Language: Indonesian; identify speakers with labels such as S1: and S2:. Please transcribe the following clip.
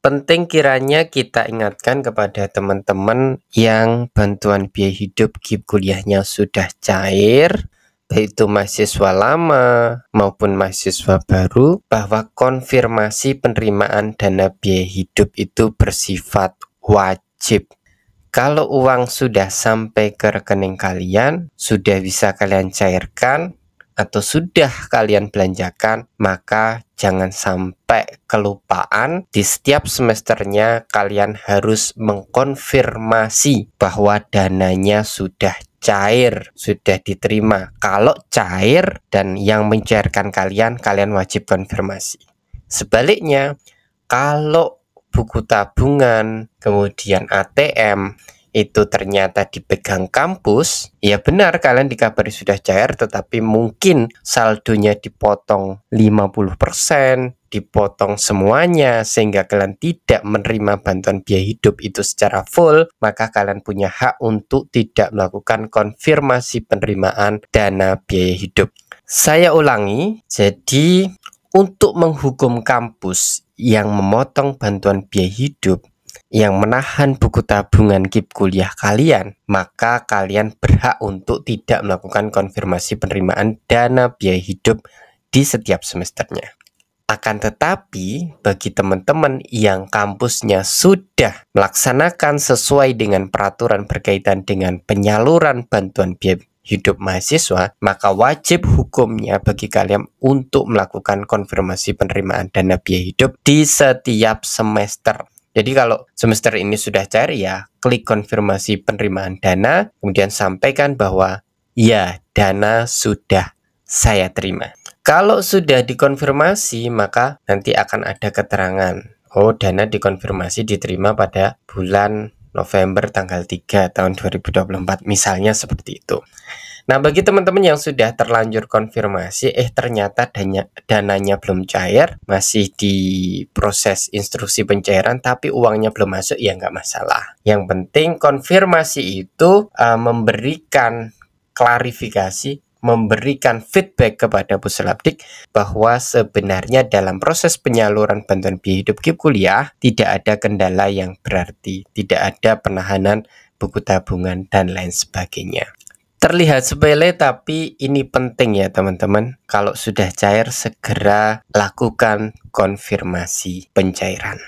S1: Penting kiranya kita ingatkan kepada teman-teman yang bantuan biaya hidup GIP kuliahnya sudah cair, baik itu mahasiswa lama maupun mahasiswa baru, bahwa konfirmasi penerimaan dana biaya hidup itu bersifat wajib. Kalau uang sudah sampai ke rekening kalian, sudah bisa kalian cairkan, atau sudah kalian belanjakan, maka jangan sampai kelupaan di setiap semesternya kalian harus mengkonfirmasi bahwa dananya sudah cair sudah diterima kalau cair dan yang mencairkan kalian kalian wajib konfirmasi sebaliknya kalau buku tabungan kemudian ATM itu ternyata dipegang kampus, ya benar kalian dikabari sudah cair tetapi mungkin saldonya dipotong 50%, dipotong semuanya sehingga kalian tidak menerima bantuan biaya hidup itu secara full, maka kalian punya hak untuk tidak melakukan konfirmasi penerimaan dana biaya hidup. Saya ulangi, jadi untuk menghukum kampus yang memotong bantuan biaya hidup yang menahan buku tabungan KIP kuliah kalian, maka kalian berhak untuk tidak melakukan konfirmasi penerimaan dana biaya hidup di setiap semesternya. Akan tetapi, bagi teman-teman yang kampusnya sudah melaksanakan sesuai dengan peraturan berkaitan dengan penyaluran bantuan biaya hidup mahasiswa, maka wajib hukumnya bagi kalian untuk melakukan konfirmasi penerimaan dana biaya hidup di setiap semester. Jadi kalau semester ini sudah cair ya klik konfirmasi penerimaan dana, kemudian sampaikan bahwa ya dana sudah saya terima. Kalau sudah dikonfirmasi maka nanti akan ada keterangan. Oh dana dikonfirmasi diterima pada bulan November tanggal 3 tahun 2024 misalnya seperti itu. Nah, bagi teman-teman yang sudah terlanjur konfirmasi, eh ternyata dana, dananya belum cair, masih di proses instruksi pencairan, tapi uangnya belum masuk, ya nggak masalah. Yang penting konfirmasi itu uh, memberikan klarifikasi memberikan feedback kepada Puslabdik bahwa sebenarnya dalam proses penyaluran bantuan biaya hidup KIP kuliah tidak ada kendala yang berarti, tidak ada penahanan buku tabungan dan lain sebagainya. Terlihat sepele tapi ini penting ya teman-teman. Kalau sudah cair segera lakukan konfirmasi pencairan.